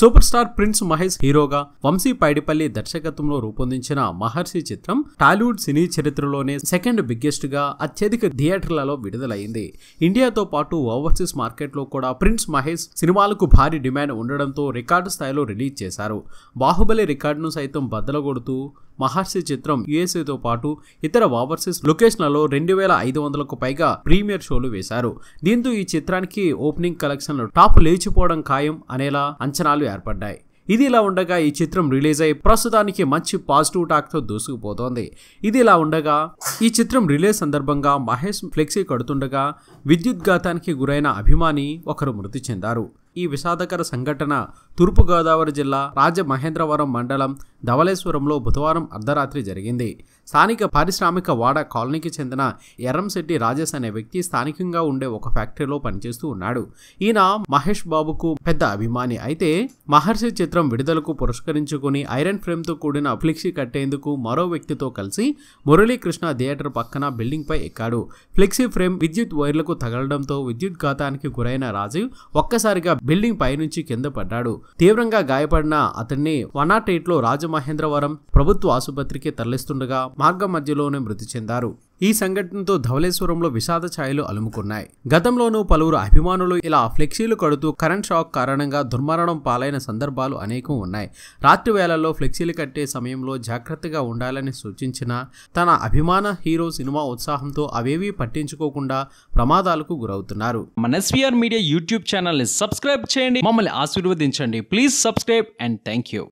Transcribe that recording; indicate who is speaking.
Speaker 1: super star prince Mahesh హీరోగా వంశీ పైడిపల్లి దర్శకత్వంలో రూపొందించిన మహర్షి చిత్రం టాలీవుడ్ సినీ చరిత్రలోనే సెకండ్ బిగ్గెస్ట్ గా అత్యధిక థియేటర్లలో విడుదలైంది ఇండియాతో పాటు ఓవర్సీస్ మార్కెట్లో కూడా ప్రిన్స్ మహేష్ సినిమాలకు భారీ డిమాండ్ ఉండడంతో రికార్డు స్థాయిలో రిలీజ్ చేశారు బాహుబలి రికార్డును సైతం బద్దలగొడుతూ మహర్షి చిత్రం యుఎస్ఏతో పాటు ఇతర ఓవర్సీస్ లొకేషన్లలో రెండు వేల ఐదు వందలకు పైగా ప్రీమియర్ షోలు వేశారు దీంతో ఈ చిత్రానికి ఓపెనింగ్ కలెక్షన్లు టాప్ లేచిపోవడం ఖాయం అనేలా అంచనాలు ఏర్పడ్డాయి ఇది ఇలా ఉండగా ఈ చిత్రం రిలీజ్ అయ్యి ప్రస్తుతానికి మంచి పాజిటివ్ టాక్తో దూసుకుపోతోంది ఇది ఇలా ఉండగా ఈ చిత్రం రిలీజ్ సందర్భంగా మహేష్ ఫ్లెక్సీ కడుతుండగా విద్యుత్ ఘాతానికి గురైన అభిమాని ఒకరు మృతి చెందారు ఈ విషాదకర సంఘటన తూర్పుగోదావరి జిల్లా రాజమహేంద్రవరం మండలం ధవలేశ్వరంలో బుధవారం అర్ధరాత్రి జరిగింది స్థానిక పారిశ్రామిక వాడ కాలనీకి చెందిన ఎర్రంశెట్టి రాజేష్ అనే వ్యక్తి స్థానికంగా ఉండే ఒక ఫ్యాక్టరీలో పనిచేస్తూ ఉన్నాడు ఈయన మహేష్ బాబుకు పెద్ద అభిమాని అయితే మహర్షి చిత్రం విడుదలకు పురస్కరించుకుని ఐరన్ ఫ్రేమ్తో కూడిన ఫ్లెక్సీ కట్టేందుకు మరో వ్యక్తితో కలిసి మురళీకృష్ణ థియేటర్ పక్కన బిల్డింగ్పై ఎక్కాడు ఫ్లెక్సీ ఫ్రేమ్ విద్యుత్ వైర్లకు తగలడంతో విద్యుత్ ఘాతానికి గురైన రాజీవ్ ఒక్కసారిగా బిల్డింగ్ పైనుంచి కింద పడ్డాడు తీవ్రంగా గాయపడిన అతన్ని వన్ నాట్ ఎయిట్లో రాజమహేంద్రవరం ప్రభుత్వ ఆసుపత్రికి తరలిస్తుండగా మార్గం మధ్యలోనే మృతి చెందారు ఈ సంఘటనతో ధవలేశ్వరంలో విషాద ఛాయలు అలుముకున్నాయి గతంలోనూ పలువురు అభిమానులు ఇలా ఫ్లెక్సీలు కడుతూ కరెంట్ షాక్ కారణంగా దుర్మరణం పాలైన సందర్భాలు అనేకం ఉన్నాయి రాత్రి వేళల్లో ఫ్లెక్సీలు కట్టే సమయంలో జాగ్రత్తగా ఉండాలని సూచించిన తన అభిమాన హీరో సినిమా ఉత్సాహంతో అవేవీ పట్టించుకోకుండా ప్రమాదాలకు గురవుతున్నారు మన ఎస్వీఆర్ మీడియా యూట్యూబ్ ఛానల్ని సబ్స్క్రైబ్ చేయండి మమ్మల్ని ఆశీర్వదించండి please subscribe and thank you